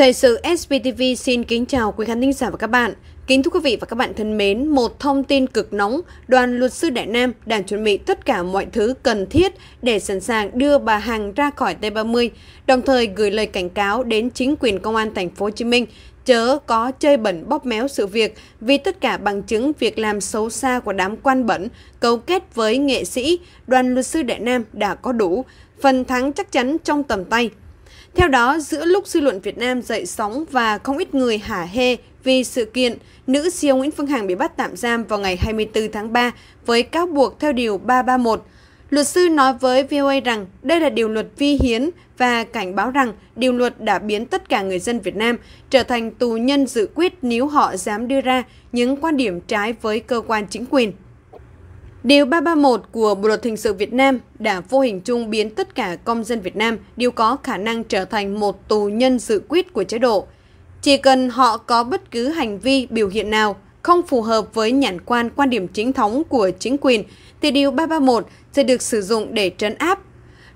Thời sự SBTV xin kính chào quý khán thính giả và các bạn. Kính thưa quý vị và các bạn thân mến, một thông tin cực nóng, đoàn luật sư Đại Nam đang chuẩn bị tất cả mọi thứ cần thiết để sẵn sàng đưa bà Hằng ra khỏi T30, đồng thời gửi lời cảnh cáo đến chính quyền công an thành phố Hồ Chí Minh chớ có chơi bẩn bóp méo sự việc vì tất cả bằng chứng việc làm xấu xa của đám quan bẩn cấu kết với nghệ sĩ, đoàn luật sư Đại Nam đã có đủ, phần thắng chắc chắn trong tầm tay. Theo đó, giữa lúc dư luận Việt Nam dậy sóng và không ít người hả hê vì sự kiện nữ siêu e Nguyễn Phương Hằng bị bắt tạm giam vào ngày 24 tháng 3 với cáo buộc theo Điều 331, luật sư nói với VOA rằng đây là điều luật vi hiến và cảnh báo rằng điều luật đã biến tất cả người dân Việt Nam trở thành tù nhân dự quyết nếu họ dám đưa ra những quan điểm trái với cơ quan chính quyền. Điều 331 của Bộ Luật Hình sự Việt Nam đã vô hình chung biến tất cả công dân Việt Nam đều có khả năng trở thành một tù nhân dự quyết của chế độ. Chỉ cần họ có bất cứ hành vi biểu hiện nào không phù hợp với nhãn quan quan điểm chính thống của chính quyền, thì Điều 331 sẽ được sử dụng để trấn áp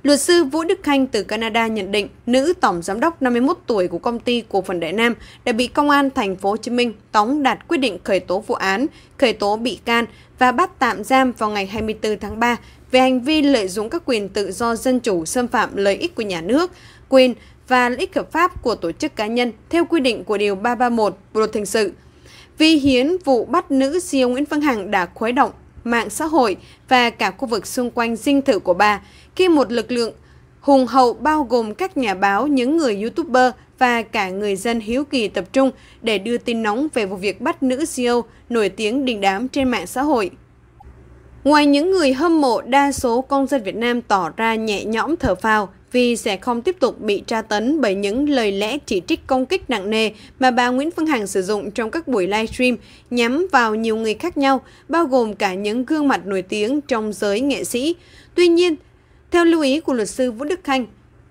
Luật sư Vũ Đức Khanh từ Canada nhận định nữ tổng giám đốc 51 tuổi của công ty cổ phần Đại Nam đã bị công an thành phố Hồ Chí Minh tống đạt quyết định khởi tố vụ án, khởi tố bị can và bắt tạm giam vào ngày 24 tháng 3 về hành vi lợi dụng các quyền tự do dân chủ xâm phạm lợi ích của nhà nước, quyền và lợi ích hợp pháp của tổ chức cá nhân theo quy định của Điều 331 Bộ Luật Hình sự. Vi hiến vụ bắt nữ CEO Nguyễn Phương Hằng đã khuấy động mạng xã hội và cả khu vực xung quanh dinh thự của bà khi một lực lượng hùng hậu bao gồm các nhà báo, những người YouTuber và cả người dân hiếu kỳ tập trung để đưa tin nóng về vụ việc bắt nữ CEO nổi tiếng đình đám trên mạng xã hội. Ngoài những người hâm mộ, đa số công dân Việt Nam tỏ ra nhẹ nhõm thở phào vì sẽ không tiếp tục bị tra tấn bởi những lời lẽ chỉ trích công kích nặng nề mà bà Nguyễn Phương Hằng sử dụng trong các buổi livestream nhắm vào nhiều người khác nhau, bao gồm cả những gương mặt nổi tiếng trong giới nghệ sĩ. Tuy nhiên, theo lưu ý của luật sư Vũ Đức Khanh,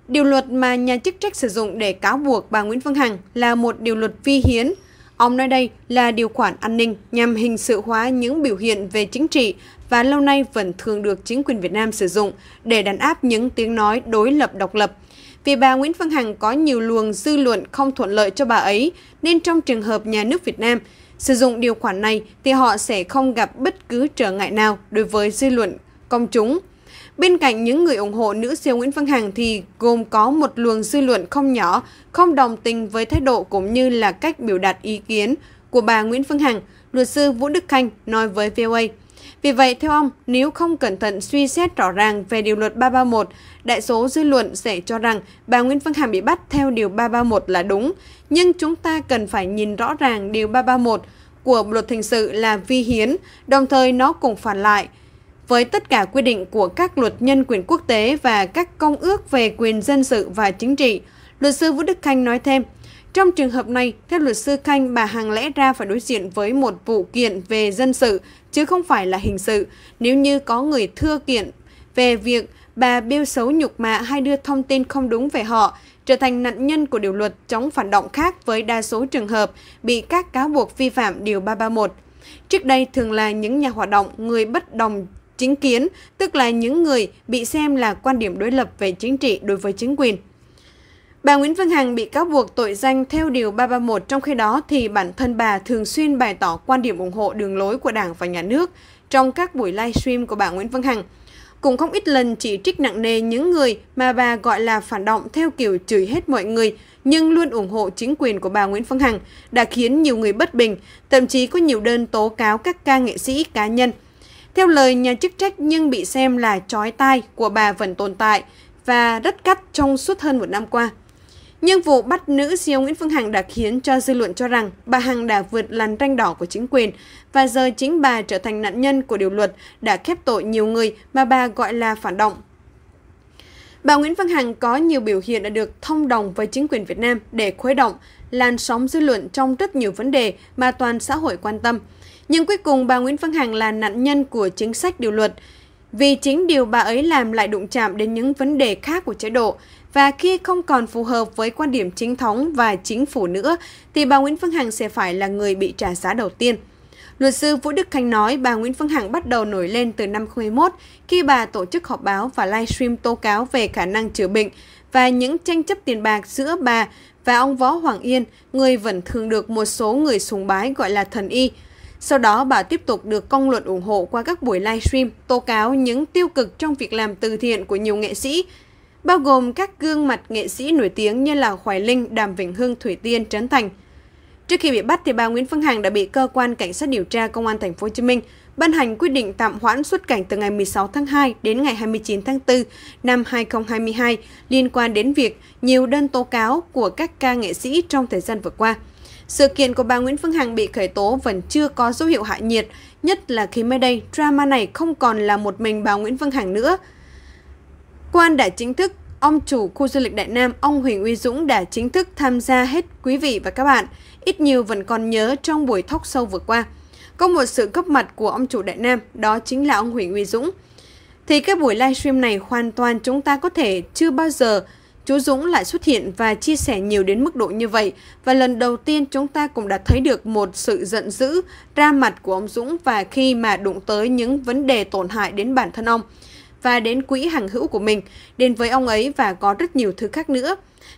điều luật mà nhà chức trách sử dụng để cáo buộc bà Nguyễn Phương Hằng là một điều luật vi hiến, Ông nói đây là điều khoản an ninh nhằm hình sự hóa những biểu hiện về chính trị và lâu nay vẫn thường được chính quyền Việt Nam sử dụng để đàn áp những tiếng nói đối lập độc lập. Vì bà Nguyễn Phương Hằng có nhiều luồng dư luận không thuận lợi cho bà ấy, nên trong trường hợp nhà nước Việt Nam sử dụng điều khoản này thì họ sẽ không gặp bất cứ trở ngại nào đối với dư luận công chúng. Bên cạnh những người ủng hộ nữ siêu Nguyễn Phương Hằng thì gồm có một luồng dư luận không nhỏ không đồng tình với thái độ cũng như là cách biểu đạt ý kiến của bà Nguyễn Phương Hằng, luật sư Vũ Đức Khanh nói với VOA. Vì vậy, theo ông, nếu không cẩn thận suy xét rõ ràng về điều luật 331, đại số dư luận sẽ cho rằng bà Nguyễn Phương Hằng bị bắt theo điều 331 là đúng. Nhưng chúng ta cần phải nhìn rõ ràng điều 331 của luật hình sự là vi hiến, đồng thời nó cũng phản lại – với tất cả quy định của các luật nhân quyền quốc tế và các công ước về quyền dân sự và chính trị. Luật sư Vũ Đức Khanh nói thêm, trong trường hợp này, theo luật sư Khanh, bà Hằng lẽ ra phải đối diện với một vụ kiện về dân sự, chứ không phải là hình sự, nếu như có người thưa kiện về việc bà bêu xấu nhục mạ hay đưa thông tin không đúng về họ, trở thành nạn nhân của điều luật chống phản động khác với đa số trường hợp bị các cáo buộc vi phạm Điều 331. Trước đây thường là những nhà hoạt động, người bất đồng chính kiến, tức là những người bị xem là quan điểm đối lập về chính trị đối với chính quyền. Bà Nguyễn Phương Hằng bị cáo buộc tội danh theo Điều 331, trong khi đó thì bản thân bà thường xuyên bày tỏ quan điểm ủng hộ đường lối của Đảng và Nhà nước trong các buổi livestream của bà Nguyễn Phương Hằng. Cũng không ít lần chỉ trích nặng nề những người mà bà gọi là phản động theo kiểu chửi hết mọi người, nhưng luôn ủng hộ chính quyền của bà Nguyễn Phương Hằng đã khiến nhiều người bất bình, thậm chí có nhiều đơn tố cáo các ca nghệ sĩ cá nhân – theo lời nhà chức trách nhưng bị xem là trói tai của bà vẫn tồn tại và rất cắt trong suốt hơn một năm qua. Nhưng vụ bắt nữ CEO Nguyễn Phương Hằng đã khiến cho dư luận cho rằng bà Hằng đã vượt làn ranh đỏ của chính quyền và giờ chính bà trở thành nạn nhân của điều luật đã khép tội nhiều người mà bà gọi là phản động. Bà Nguyễn Phương Hằng có nhiều biểu hiện đã được thông đồng với chính quyền Việt Nam để khuấy động, làn sóng dư luận trong rất nhiều vấn đề mà toàn xã hội quan tâm. Nhưng cuối cùng bà Nguyễn Phương Hằng là nạn nhân của chính sách điều luật, vì chính điều bà ấy làm lại đụng chạm đến những vấn đề khác của chế độ và khi không còn phù hợp với quan điểm chính thống và chính phủ nữa thì bà Nguyễn Phương Hằng sẽ phải là người bị trả giá đầu tiên. Luật sư Vũ Đức Khánh nói bà Nguyễn Phương Hằng bắt đầu nổi lên từ năm 2021 khi bà tổ chức họp báo và livestream tố cáo về khả năng chữa bệnh và những tranh chấp tiền bạc giữa bà và ông Võ Hoàng Yên, người vẫn thường được một số người sùng bái gọi là thần y. Sau đó, bà tiếp tục được công luận ủng hộ qua các buổi livestream tố cáo những tiêu cực trong việc làm từ thiện của nhiều nghệ sĩ, bao gồm các gương mặt nghệ sĩ nổi tiếng như là Hoài Linh, Đàm Vĩnh Hưng, Thủy Tiên, Trấn Thành. Trước khi bị bắt thì bà Nguyễn Phương Hằng đã bị cơ quan cảnh sát điều tra công an thành phố Hồ Chí Minh ban hành quyết định tạm hoãn xuất cảnh từ ngày 16 tháng 2 đến ngày 29 tháng 4 năm 2022 liên quan đến việc nhiều đơn tố cáo của các ca nghệ sĩ trong thời gian vừa qua. Sự kiện của bà Nguyễn Phương Hằng bị khởi tố vẫn chưa có dấu hiệu hạ nhiệt, nhất là khi mới đây drama này không còn là một mình bà Nguyễn Phương Hằng nữa. Quan đã chính thức, ông chủ khu du lịch Đại Nam, ông Huỳnh Uy Dũng đã chính thức tham gia hết quý vị và các bạn. Ít nhiều vẫn còn nhớ trong buổi thóc sâu vừa qua. Có một sự góp mặt của ông chủ Đại Nam, đó chính là ông Huỳnh Uy Dũng. Thì cái buổi livestream này hoàn toàn chúng ta có thể chưa bao giờ chú Dũng lại xuất hiện và chia sẻ nhiều đến mức độ như vậy. Và lần đầu tiên chúng ta cũng đã thấy được một sự giận dữ ra mặt của ông Dũng và khi mà đụng tới những vấn đề tổn hại đến bản thân ông và đến quỹ hàng hữu của mình, đến với ông ấy và có rất nhiều thứ khác nữa.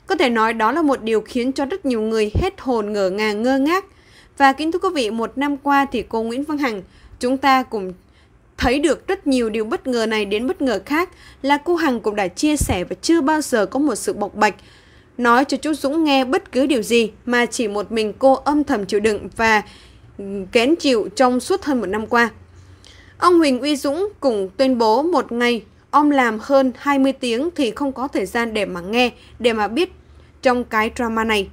Có thể nói đó là một điều khiến cho rất nhiều người hết hồn ngỡ ngàng ngơ ngác. Và kính thưa quý vị, một năm qua thì cô Nguyễn Văn Hằng, chúng ta cùng Thấy được rất nhiều điều bất ngờ này đến bất ngờ khác là cô Hằng cũng đã chia sẻ và chưa bao giờ có một sự bộc bạch. Nói cho chú Dũng nghe bất cứ điều gì mà chỉ một mình cô âm thầm chịu đựng và kén chịu trong suốt hơn một năm qua. Ông Huỳnh Uy Dũng cũng tuyên bố một ngày ông làm hơn 20 tiếng thì không có thời gian để mà nghe, để mà biết trong cái drama này.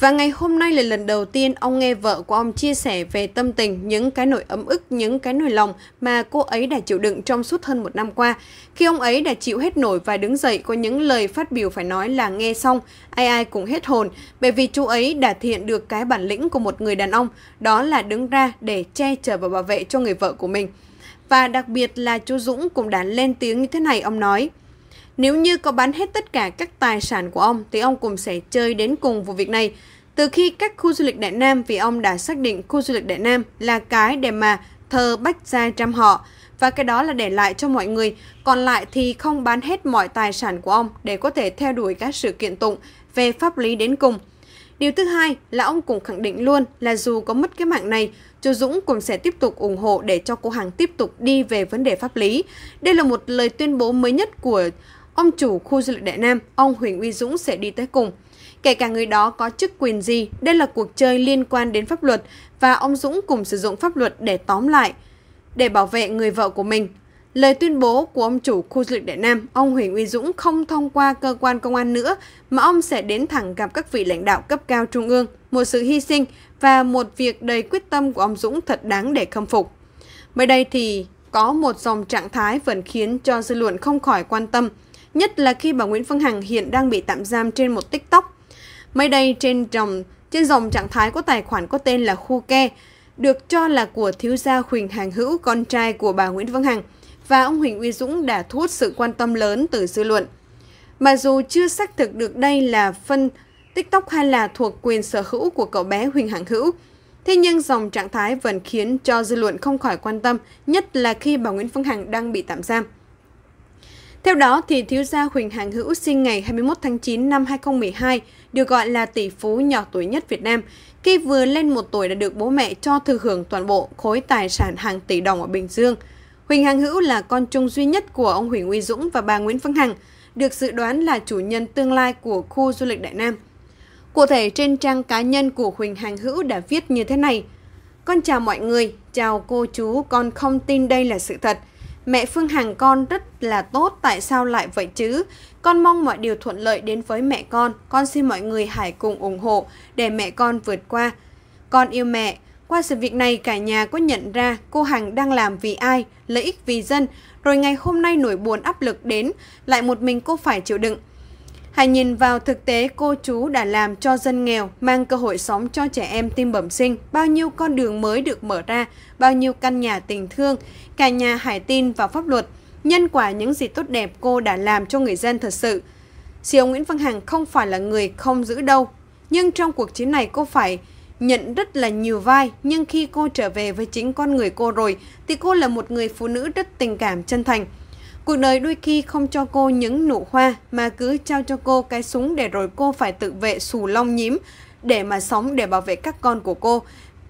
Và ngày hôm nay là lần đầu tiên ông nghe vợ của ông chia sẻ về tâm tình, những cái nỗi ấm ức, những cái nỗi lòng mà cô ấy đã chịu đựng trong suốt hơn một năm qua. Khi ông ấy đã chịu hết nổi và đứng dậy có những lời phát biểu phải nói là nghe xong, ai ai cũng hết hồn, bởi vì chú ấy đã thiện được cái bản lĩnh của một người đàn ông, đó là đứng ra để che chở và bảo vệ cho người vợ của mình. Và đặc biệt là chú Dũng cũng đã lên tiếng như thế này, ông nói. Nếu như có bán hết tất cả các tài sản của ông thì ông cũng sẽ chơi đến cùng vụ việc này. Từ khi các khu du lịch Đại Nam vì ông đã xác định khu du lịch Đại Nam là cái để mà thờ Bách Gia trăm họ và cái đó là để lại cho mọi người, còn lại thì không bán hết mọi tài sản của ông để có thể theo đuổi các sự kiện tụng về pháp lý đến cùng. Điều thứ hai là ông cũng khẳng định luôn là dù có mất cái mạng này, chú Dũng cũng sẽ tiếp tục ủng hộ để cho cô hàng tiếp tục đi về vấn đề pháp lý. Đây là một lời tuyên bố mới nhất của ông chủ khu du lịch Đại Nam, ông Huỳnh Uy Dũng sẽ đi tới cùng. Kể cả người đó có chức quyền gì, đây là cuộc chơi liên quan đến pháp luật và ông Dũng cùng sử dụng pháp luật để tóm lại, để bảo vệ người vợ của mình. Lời tuyên bố của ông chủ khu du lịch Đại Nam, ông Huỳnh Uy Dũng không thông qua cơ quan công an nữa mà ông sẽ đến thẳng gặp các vị lãnh đạo cấp cao trung ương, một sự hy sinh và một việc đầy quyết tâm của ông Dũng thật đáng để khâm phục. Mới đây thì có một dòng trạng thái vẫn khiến cho dư luận không khỏi quan tâm – nhất là khi bà Nguyễn Phương Hằng hiện đang bị tạm giam trên một TikTok. Mới đây trên dòng trên dòng trạng thái có tài khoản có tên là Khu Ke, được cho là của thiếu gia Huỳnh Hàng Hữu, con trai của bà Nguyễn Phương Hằng, và ông Huỳnh Uy Dũng đã thu hút sự quan tâm lớn từ dư luận. Mà dù chưa xác thực được đây là phân TikTok hay là thuộc quyền sở hữu của cậu bé Huỳnh Hằng Hữu, Thế nhưng dòng trạng thái vẫn khiến cho dư luận không khỏi quan tâm, nhất là khi bà Nguyễn Phương Hằng đang bị tạm giam. Theo đó, thì thiếu gia Huỳnh Hàng Hữu sinh ngày 21 tháng 9 năm 2012, được gọi là tỷ phú nhỏ tuổi nhất Việt Nam, khi vừa lên một tuổi đã được bố mẹ cho thừa hưởng toàn bộ khối tài sản hàng tỷ đồng ở Bình Dương. Huỳnh Hàng Hữu là con chung duy nhất của ông Huỳnh Uy Dũng và bà Nguyễn Phương Hằng, được dự đoán là chủ nhân tương lai của khu du lịch Đại Nam. Cụ thể, trên trang cá nhân của Huỳnh Hàng Hữu đã viết như thế này. Con chào mọi người, chào cô chú, con không tin đây là sự thật. Mẹ Phương Hằng con rất là tốt, tại sao lại vậy chứ? Con mong mọi điều thuận lợi đến với mẹ con, con xin mọi người hãy cùng ủng hộ để mẹ con vượt qua. Con yêu mẹ, qua sự việc này cả nhà có nhận ra cô Hằng đang làm vì ai, lợi ích vì dân, rồi ngày hôm nay nổi buồn áp lực đến, lại một mình cô phải chịu đựng. Hãy nhìn vào thực tế cô chú đã làm cho dân nghèo, mang cơ hội sống cho trẻ em tim bẩm sinh, bao nhiêu con đường mới được mở ra, bao nhiêu căn nhà tình thương, cả nhà hải tin vào pháp luật, nhân quả những gì tốt đẹp cô đã làm cho người dân thật sự. Siêu Nguyễn Văn Hằng không phải là người không giữ đâu, nhưng trong cuộc chiến này cô phải nhận rất là nhiều vai, nhưng khi cô trở về với chính con người cô rồi, thì cô là một người phụ nữ rất tình cảm chân thành, Cuộc đời đôi khi không cho cô những nụ hoa mà cứ trao cho cô cái súng để rồi cô phải tự vệ xù lông nhím để mà sống để bảo vệ các con của cô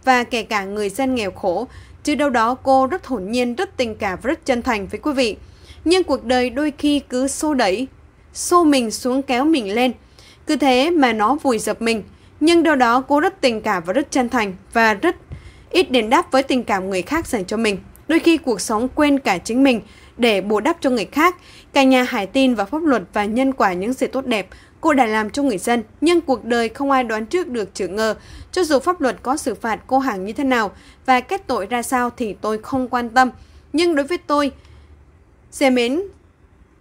và kể cả người dân nghèo khổ. Chứ đâu đó cô rất hồn nhiên, rất tình cảm và rất chân thành với quý vị. Nhưng cuộc đời đôi khi cứ xô đẩy, xô mình xuống kéo mình lên. Cứ thế mà nó vùi dập mình. Nhưng đâu đó cô rất tình cảm và rất chân thành và rất ít đền đáp với tình cảm người khác dành cho mình. Đôi khi cuộc sống quên cả chính mình để bù đắp cho người khác. Cả nhà hải tin vào pháp luật và nhân quả những sự tốt đẹp cô đã làm cho người dân, nhưng cuộc đời không ai đoán trước được chữ ngờ. Cho dù pháp luật có xử phạt cô hàng như thế nào và kết tội ra sao thì tôi không quan tâm. Nhưng đối với tôi, dè mến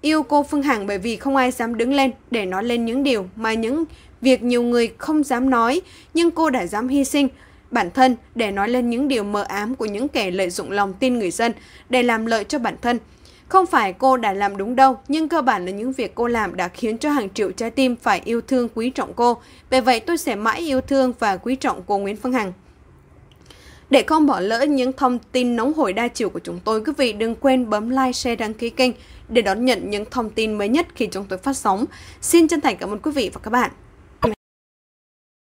yêu cô Phương Hằng bởi vì không ai dám đứng lên để nói lên những điều mà những việc nhiều người không dám nói, nhưng cô đã dám hy sinh, bản thân để nói lên những điều mờ ám của những kẻ lợi dụng lòng tin người dân để làm lợi cho bản thân. Không phải cô đã làm đúng đâu, nhưng cơ bản là những việc cô làm đã khiến cho hàng triệu trái tim phải yêu thương quý trọng cô. vì vậy tôi sẽ mãi yêu thương và quý trọng cô Nguyễn Phương Hằng. Để không bỏ lỡ những thông tin nóng hổi đa chiều của chúng tôi, quý vị đừng quên bấm like, share, đăng ký kênh để đón nhận những thông tin mới nhất khi chúng tôi phát sóng. Xin chân thành cảm ơn quý vị và các bạn.